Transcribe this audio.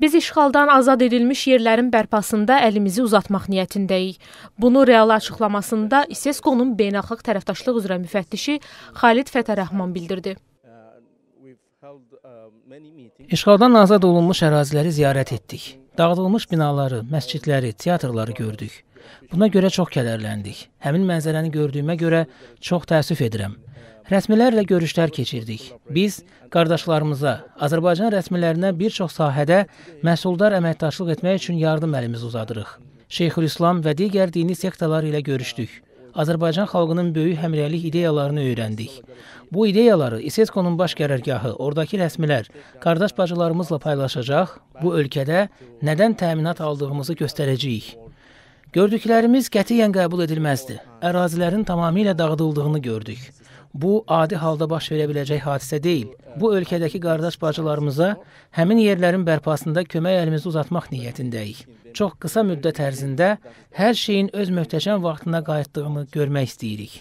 Biz işğaldan azad edilmiş yerlərin bərpasında əlimizi uzatmaq niyyətindəyik. Bunu real açıqlamasında İSESCO-nun beynəlxalq tərəfdaşlıq üzrə müfəttişi Xalid Fətərəhman bildirdi. İşğaldan azad olunmuş əraziləri ziyarət etdik. Dağıdılmış binaları, məscidləri, teatrları gördük. Buna görə çox kədərləndik. Həmin mənzərəni gördüyümə görə çox təəssüf edirəm. Rəsmilərlə görüşlər keçirdik. Biz qardaşlarımıza, Azərbaycan rəsmilərinə bir çox sahədə məhsuldar əməkdaşlıq etmək üçün yardım əlimizi uzadırıq. Şeyxülislam və digər dini sektalar ilə görüşdük. Azərbaycan xalqının böyük həmrəylik ideyalarını öyrəndik. Bu ideyaları İSESKO-nun baş qərargahı, oradakı rəsmilər, qardaş bacılarımızla paylaşacaq, bu ölkədə nədən təminat aldığımızı göstərəcəyik. Gördüklərimiz qətiyyən qəbul edilməzdi. Ərazilərin tamamilə dağıdıldığını gördük. Bu adi halda baş verə biləcək hadisə deyil. Bu ölkədəki qardaş bacılarımıza həmin yerlərin bərpasında kömək əlimizi uzatmaq niyyətindəyik. Çox qısa müddət ərzində hər şeyin öz möhtəşəm vaxtına qayıtdığını görmək istəyirik.